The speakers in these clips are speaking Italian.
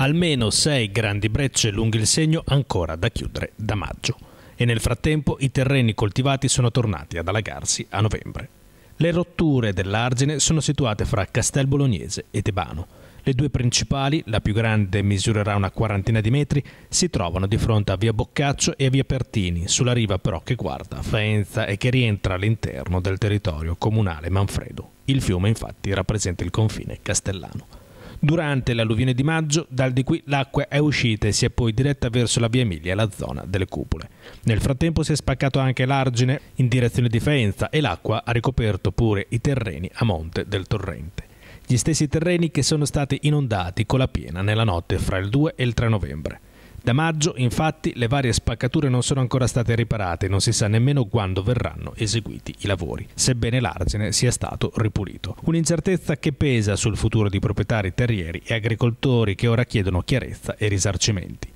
almeno sei grandi brecce lungo il segno ancora da chiudere da maggio. E nel frattempo i terreni coltivati sono tornati ad allagarsi a novembre. Le rotture dell'argine sono situate fra Castel Bolognese e Tebano. Le due principali, la più grande misurerà una quarantina di metri, si trovano di fronte a via Boccaccio e a via Pertini, sulla riva però che guarda Faenza e che rientra all'interno del territorio comunale Manfredo. Il fiume infatti rappresenta il confine castellano. Durante l'alluvione di maggio, dal di qui l'acqua è uscita e si è poi diretta verso la via Emilia, la zona delle cupole. Nel frattempo si è spaccato anche l'argine in direzione di Faenza e l'acqua ha ricoperto pure i terreni a monte del torrente gli stessi terreni che sono stati inondati con la piena nella notte fra il 2 e il 3 novembre. Da maggio, infatti, le varie spaccature non sono ancora state riparate e non si sa nemmeno quando verranno eseguiti i lavori, sebbene l'argine sia stato ripulito. Un'incertezza che pesa sul futuro di proprietari terrieri e agricoltori che ora chiedono chiarezza e risarcimenti.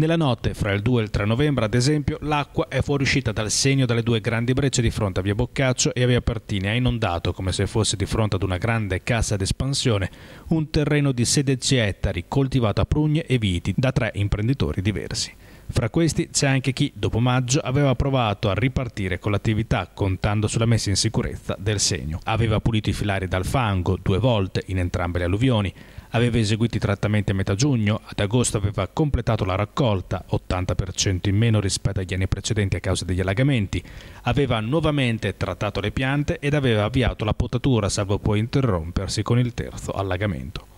Nella notte, fra il 2 e il 3 novembre, ad esempio, l'acqua è fuoriuscita dal segno dalle due grandi brecce di fronte a via Boccaccio e a via Pertini e ha inondato, come se fosse di fronte ad una grande cassa d'espansione, un terreno di 16 ettari coltivato a prugne e viti da tre imprenditori diversi. Fra questi c'è anche chi, dopo maggio, aveva provato a ripartire con l'attività contando sulla messa in sicurezza del segno. Aveva pulito i filari dal fango due volte in entrambe le alluvioni, aveva eseguito i trattamenti a metà giugno, ad agosto aveva completato la raccolta raccolta, 80% in meno rispetto agli anni precedenti a causa degli allagamenti, aveva nuovamente trattato le piante ed aveva avviato la potatura salvo poi interrompersi con il terzo allagamento.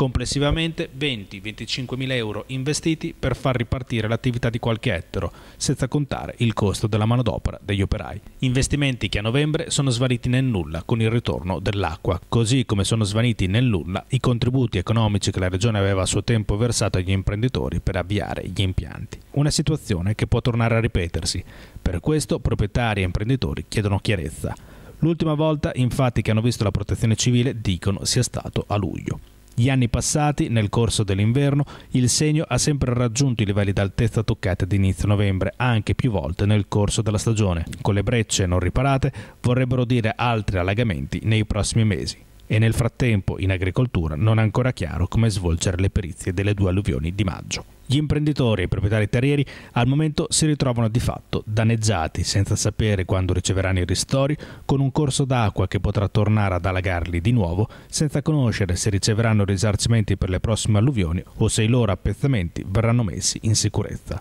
Complessivamente 20-25 mila euro investiti per far ripartire l'attività di qualche ettaro, senza contare il costo della manodopera degli operai. Investimenti che a novembre sono svaniti nel nulla con il ritorno dell'acqua, così come sono svaniti nel nulla i contributi economici che la Regione aveva a suo tempo versato agli imprenditori per avviare gli impianti. Una situazione che può tornare a ripetersi. Per questo proprietari e imprenditori chiedono chiarezza. L'ultima volta infatti che hanno visto la protezione civile dicono sia stato a luglio. Gli anni passati, nel corso dell'inverno, il segno ha sempre raggiunto i livelli d'altezza toccati ad inizio novembre, anche più volte nel corso della stagione. Con le brecce non riparate vorrebbero dire altri allagamenti nei prossimi mesi e nel frattempo in agricoltura non è ancora chiaro come svolgere le perizie delle due alluvioni di maggio. Gli imprenditori e i proprietari terrieri al momento si ritrovano di fatto danneggiati senza sapere quando riceveranno i ristori, con un corso d'acqua che potrà tornare ad allagarli di nuovo, senza conoscere se riceveranno risarcimenti per le prossime alluvioni o se i loro appezzamenti verranno messi in sicurezza.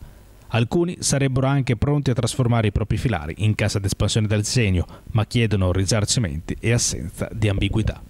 Alcuni sarebbero anche pronti a trasformare i propri filari in cassa d'espansione del segno, ma chiedono risarcimenti e assenza di ambiguità.